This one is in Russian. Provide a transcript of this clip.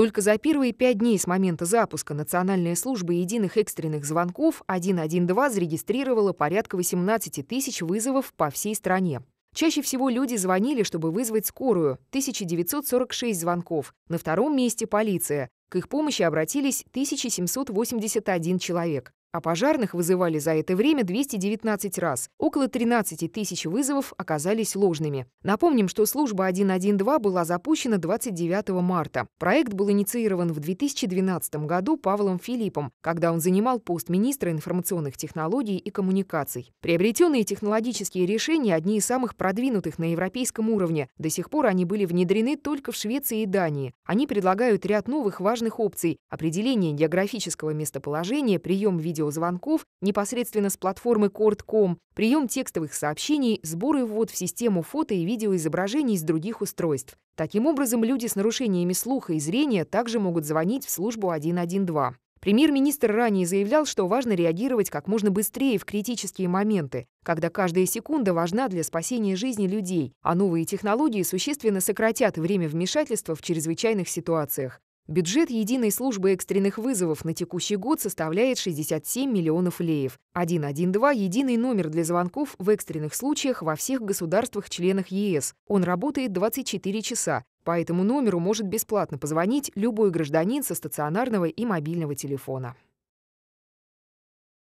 Только за первые пять дней с момента запуска Национальная служба единых экстренных звонков 112 зарегистрировала порядка 18 тысяч вызовов по всей стране. Чаще всего люди звонили, чтобы вызвать скорую – 1946 звонков. На втором месте – полиция. К их помощи обратились 1781 человек. А пожарных вызывали за это время 219 раз. Около 13 тысяч вызовов оказались ложными. Напомним, что служба 112 была запущена 29 марта. Проект был инициирован в 2012 году Павлом Филиппом, когда он занимал пост министра информационных технологий и коммуникаций. Приобретенные технологические решения одни из самых продвинутых на европейском уровне. До сих пор они были внедрены только в Швеции и Дании. Они предлагают ряд новых важных опций – определение географического местоположения, прием видео видеозвонков непосредственно с платформы Кортком, прием текстовых сообщений, сбор и ввод в систему фото и видеоизображений с других устройств. Таким образом, люди с нарушениями слуха и зрения также могут звонить в службу 112. Премьер-министр ранее заявлял, что важно реагировать как можно быстрее в критические моменты, когда каждая секунда важна для спасения жизни людей, а новые технологии существенно сократят время вмешательства в чрезвычайных ситуациях. Бюджет единой службы экстренных вызовов на текущий год составляет 67 миллионов леев. 112 – единый номер для звонков в экстренных случаях во всех государствах-членах ЕС. Он работает 24 часа, по этому номеру может бесплатно позвонить любой гражданин со стационарного и мобильного телефона.